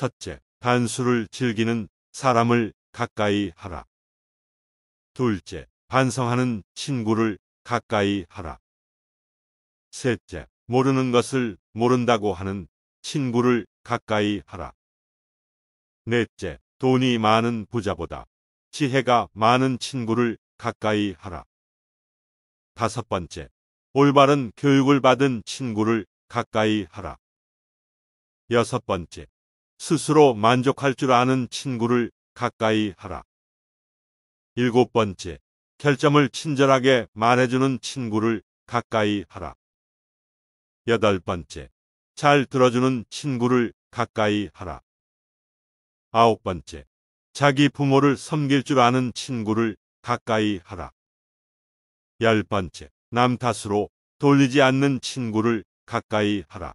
첫째, 단수를 즐기는 사람을 가까이 하라. 둘째, 반성하는 친구를 가까이 하라. 셋째, 모르는 것을 모른다고 하는 친구를 가까이 하라. 넷째, 돈이 많은 부자보다 지혜가 많은 친구를 가까이 하라. 다섯 번째, 올바른 교육을 받은 친구를 가까이 하라. 여섯 번째, 스스로 만족할 줄 아는 친구를 가까이 하라. 일곱 번째, 결점을 친절하게 말해주는 친구를 가까이 하라. 여덟 번째, 잘 들어주는 친구를 가까이 하라. 아홉 번째, 자기 부모를 섬길 줄 아는 친구를 가까이 하라. 열 번째, 남 탓으로 돌리지 않는 친구를 가까이 하라.